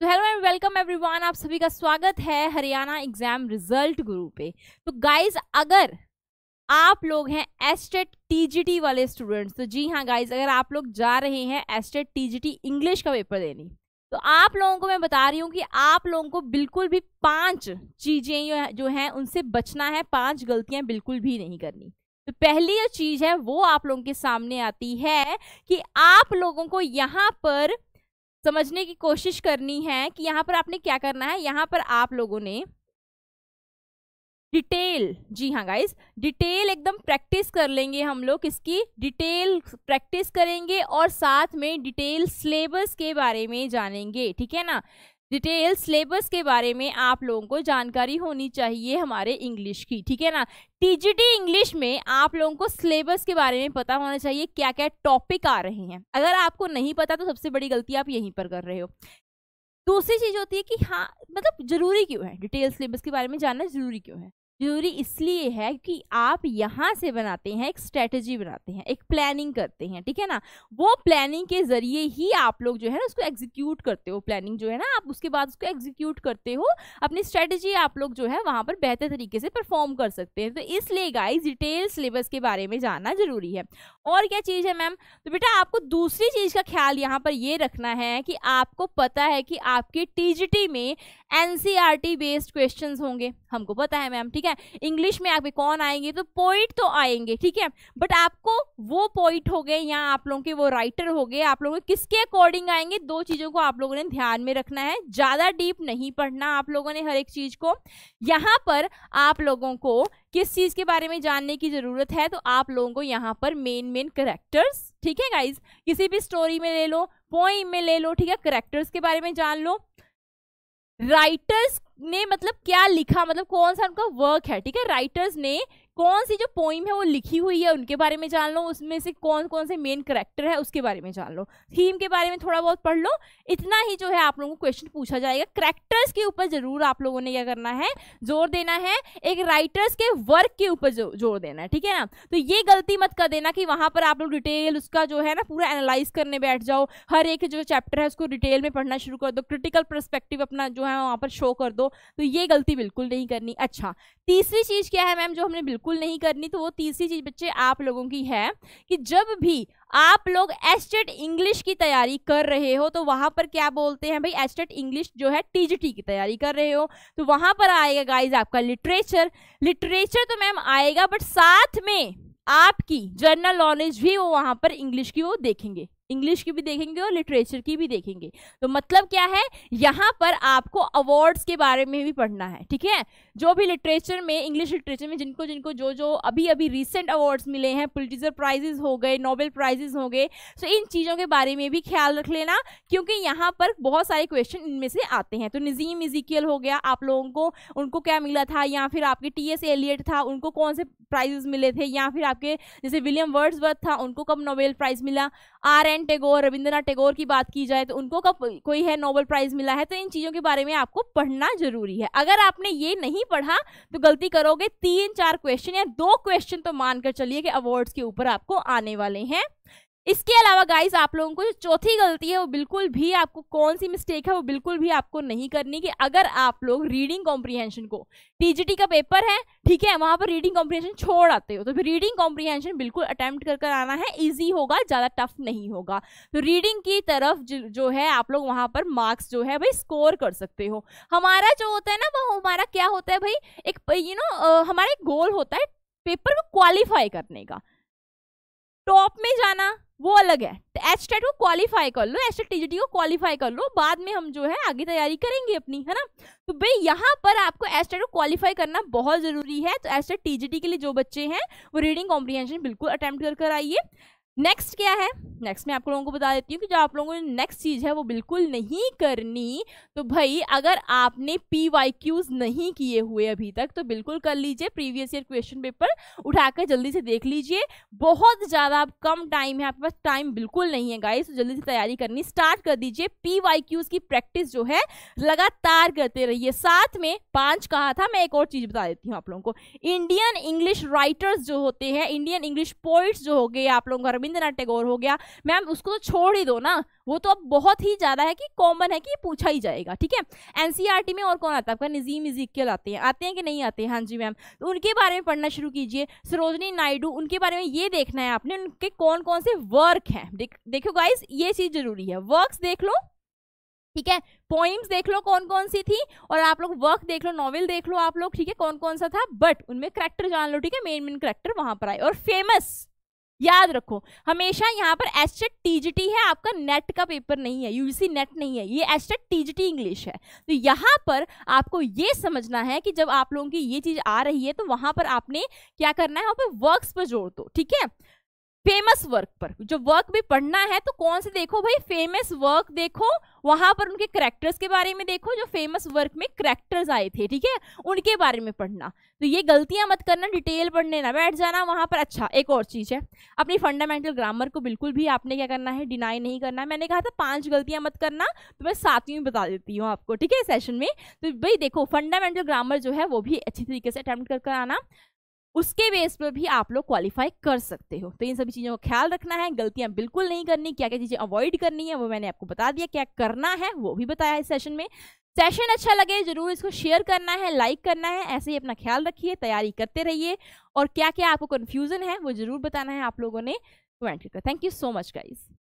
तो hello and welcome everyone आप सभी का स्वागत है हरियाणा एग्जाम रिजल्ट गुरु पे तो गाइज अगर आप लोग हैं एस्टेट टीजीटी वाले स्टूडेंट्स तो जी हाँ गाइज अगर आप लोग जा रहे हैं एस्टेट टीजीटी इंग्लिश का पेपर देने तो आप लोगों को मैं बता रही हूँ कि आप लोगों को बिल्कुल भी पांच चीज़ें जो हैं उनसे बचना है पाँच गलतियाँ बिल्कुल भी नहीं करनी तो पहली जो चीज़ है वो आप लोगों के सामने आती है कि आप लोगों को यहाँ पर समझने की कोशिश करनी है कि यहाँ पर आपने क्या करना है यहाँ पर आप लोगों ने डिटेल जी हाँ गाइज डिटेल एकदम प्रैक्टिस कर लेंगे हम लोग इसकी डिटेल प्रैक्टिस करेंगे और साथ में डिटेल सिलेबस के बारे में जानेंगे ठीक है ना डिटेल सिलेबस के बारे में आप लोगों को जानकारी होनी चाहिए हमारे इंग्लिश की ठीक है ना टीजीटी इंग्लिश में आप लोगों को सिलेबस के बारे में पता होना चाहिए क्या क्या टॉपिक आ रहे हैं अगर आपको नहीं पता तो सबसे बड़ी गलती आप यहीं पर कर रहे हो दूसरी चीज़ होती है कि हाँ मतलब ज़रूरी क्यों है डिटेल सिलेबस के बारे में जानना ज़रूरी क्यों है ज़रूरी इसलिए है कि आप यहाँ से बनाते हैं एक स्ट्रेटजी बनाते हैं एक प्लानिंग करते हैं ठीक है ना वो प्लानिंग के ज़रिए ही आप लोग जो है ना उसको एग्जीक्यूट करते हो प्लानिंग जो है ना आप उसके बाद उसको एग्जीक्यूट करते हो अपनी स्ट्रेटजी आप लोग जो है वहाँ पर बेहतर तरीके से परफॉर्म कर सकते हैं तो इसलिए गाइज डिटेल सिलेबस के बारे में जानना ज़रूरी है और क्या चीज़ है मैम तो बेटा आपको दूसरी चीज़ का ख्याल यहाँ पर ये रखना है कि आपको पता है कि आपके टी में एन बेस्ड क्वेश्चन होंगे हमको पता है मैम ठीक है है इंग्लिश में आपके कौन आएंगे तो पोइट तो आएंगे ठीक है बट आपको वो पोइट हो गए या आप लोगों के वो राइटर हो गए आप लोगों के किसके अकॉर्डिंग आएंगे दो चीज़ों को आप लोगों ने ध्यान में रखना है ज़्यादा डीप नहीं पढ़ना आप लोगों ने हर एक चीज़ को यहाँ पर आप लोगों को किस चीज़ के बारे में जानने की ज़रूरत है तो आप लोगों को यहाँ पर मेन मेन करेक्टर्स ठीक है गाइज किसी भी स्टोरी में ले लो पोइम में ले लो ठीक है करेक्टर्स के बारे में जान लो राइटर्स ने मतलब क्या लिखा मतलब कौन सा उनका वर्क है ठीक है राइटर्स ने कौन सी जो पोइम है वो लिखी हुई है उनके बारे में जान लो उसमें से कौन कौन से मेन करेक्टर है उसके बारे में जान लो थीम के बारे में थोड़ा बहुत पढ़ लो इतना ही जो है आप लोगों को क्वेश्चन पूछा जाएगा करेक्टर्स के ऊपर जरूर आप लोगों ने क्या करना है जोर देना है एक राइटर्स के वर्क के ऊपर जो, जोर देना है ठीक है ना तो ये गलती मत कर देना कि वहाँ पर आप लोग डिटेल उसका जो है ना पूरा एनालाइज करने बैठ जाओ हर एक जो चैप्टर है उसको डिटेल में पढ़ना शुरू कर दो क्रिटिकल परस्पेक्टिव अपना जो है वहाँ पर शो कर दो तो ये गलती बिल्कुल नहीं करनी अच्छा तीसरी चीज़ क्या है मैम जो हमने बिल्कुल बिल्कुल नहीं करनी तो वो तीसरी चीज़ बच्चे आप लोगों की है कि जब भी आप लोग एस्टेट इंग्लिश की तैयारी कर रहे हो तो वहां पर क्या बोलते हैं भाई एस्टेट इंग्लिश जो है टीजीटी की तैयारी कर रहे हो तो वहां पर आएगा गाइज आपका लिटरेचर लिटरेचर तो मैम आएगा बट साथ में आपकी जर्नल नॉलेज भी वो वहां पर इंग्लिश की वो देखेंगे इंग्लिश की भी देखेंगे और लिटरेचर की भी देखेंगे तो मतलब क्या है यहाँ पर आपको अवार्ड्स के बारे में भी पढ़ना है ठीक है जो भी लिटरेचर में इंग्लिश लिटरेचर में जिनको जिनको जो जो अभी अभी रिसेंट अवार्ड्स मिले हैं पुलिटिजर प्राइजेज हो गए नोबेल प्राइजेज हो गए सो तो इन चीज़ों के बारे में भी ख्याल रख लेना क्योंकि यहाँ पर बहुत सारे क्वेश्चन इनमें से आते हैं तो नज़ीम इजिकियल हो गया आप लोगों को उनको क्या मिला था या फिर आपके टी एस एलियट था उनको कौन से प्राइजेज मिले थे या फिर आपके जैसे विलियम वर्ड्सवर्थ था उनको कब नोबेल प्राइज़ मिला आर रविंद्रनाथ टैगोर रविंद्रनाथ टैगोर की बात की जाए तो उनको का कोई है नोबल प्राइज मिला है तो इन चीज़ों के बारे में आपको पढ़ना जरूरी है अगर आपने ये नहीं पढ़ा तो गलती करोगे तीन चार क्वेश्चन या दो क्वेश्चन तो मानकर चलिए कि अवार्ड्स के ऊपर आपको आने वाले हैं इसके अलावा गाइस आप लोगों को जो चौथी गलती है वो बिल्कुल भी आपको कौन सी मिस्टेक है वो बिल्कुल भी आपको नहीं करनी कि अगर आप लोग रीडिंग कॉम्प्रीहेंशन को टीजीटी का पेपर है ठीक है वहां पर रीडिंग कॉम्प्रीहेंशन छोड़ आते हो तो फिर रीडिंग कॉम्प्रीहेंशन बिल्कुल अटेम्प्ट कर कर आना है ईजी होगा ज़्यादा टफ नहीं होगा तो रीडिंग की तरफ जो है आप लोग वहाँ पर मार्क्स जो है भाई स्कोर कर सकते हो हमारा जो होता है ना वो हमारा क्या होता है भाई एक यू नो हमारा एक गोल होता है पेपर को क्वालिफाई करने का टॉप में जाना वो अलग है एच तो टेट को क्वालिफाई कर लो एच टेट टीजीटी को क्वालिफाई कर लो बाद में हम जो है आगे तैयारी करेंगे अपनी है ना तो भाई यहाँ पर आपको एच टेट को क्वालिफाई करना बहुत जरूरी है तो एच टेट टीजीटी के लिए जो बच्चे हैं वो रीडिंग कॉम्प्रीहेंशन बिल्कुल अटैम्प्ट कर कर आइए नेक्स्ट क्या है नेक्स्ट मैं आप लोगों को बता देती हूँ कि जो आप लोगों ने नेक्स्ट चीज़ है वो बिल्कुल नहीं करनी तो भाई अगर आपने पी वाई क्यूज नहीं किए हुए अभी तक तो बिल्कुल कर लीजिए प्रीवियस ईयर क्वेश्चन पेपर उठाकर जल्दी से देख लीजिए बहुत ज़्यादा आप कम टाइम है आपके पास टाइम बिल्कुल नहीं है गाइस तो जल्दी से तैयारी करनी स्टार्ट कर दीजिए पी वाई क्यूज की प्रैक्टिस जो है लगातार करते रहिए साथ में पाँच कहा था मैं एक और चीज़ बता देती हूँ आप लोगों को इंडियन इंग्लिश राइटर्स जो होते हैं इंडियन इंग्लिश पोइट्स जो हो गए आप लोगों को रविंद्रनाथ टैगोर हो गया मैम उसको तो छोड़ ही दो ना वो तो अब बहुत ही ज़्यादा है कि कॉमन है कि पूछा ही जाएगा ठीक है एनसीईआरटी e में और कौन आता है आपका नजीम इजिकल आते हैं आते हैं कि नहीं आते हैं हाँ जी मैम तो उनके बारे में पढ़ना शुरू कीजिए सरोजनी नायडू उनके बारे में ये देखना है आपने उनके कौन कौन से वर्क हैं देखो गाइज ये चीज़ ज़रूरी है वर्क्स देख लो ठीक है पोइम्स देख लो कौन कौन सी थी और आप लोग वर्क देख लो नॉवेल देख लो आप लोग ठीक है कौन कौन सा था बट उनमें करेक्टर जान लो ठीक है मेन मेन करेक्टर वहां पर आए और फेमस याद रखो हमेशा यहाँ पर एस्टेट टीजीटी है आपका नेट का पेपर नहीं है यूजीसी नेट नहीं है ये एस्टेट टीजीटी इंग्लिश है तो यहाँ पर आपको ये समझना है कि जब आप लोगों की ये चीज़ आ रही है तो वहां पर आपने क्या करना है वहां पर वर्क्स पर जोड़ दो ठीक है फेमस वर्क पर जो वर्क भी पढ़ना है तो कौन से देखो भाई फेमस वर्क देखो वहां पर उनके करेक्टर्स के बारे में देखो जो फेमस वर्क में करेक्टर्स आए थे ठीक है उनके बारे में पढ़ना तो ये गलतियां मत करना डिटेल पढ़ने ना बैठ जाना वहां पर अच्छा एक और चीज है अपनी फंडामेंटल ग्रामर को बिल्कुल भी आपने क्या करना है डिनाई नहीं करना है मैंने कहा था पांच गलतियां मत करना तो मैं सातवीं बता देती हूँ आपको ठीक है सेशन में तो भाई देखो फंडामेंटल ग्रामर जो है वो भी अच्छी तरीके से अटैम्प्ट कर आना उसके बेस पर भी आप लोग क्वालिफाई कर सकते हो तो इन सभी चीज़ों का ख्याल रखना है गलतियां बिल्कुल नहीं करनी क्या क्या चीज़ें अवॉइड करनी है वो मैंने आपको बता दिया क्या करना है वो भी बताया इस सेशन में सेशन अच्छा लगे जरूर इसको शेयर करना है लाइक करना है ऐसे ही अपना ख्याल रखिए तैयारी करते रहिए और क्या क्या आपको कन्फ्यूज़न है वो ज़रूर बताना है आप लोगों ने कमेंट करके thank you so much guys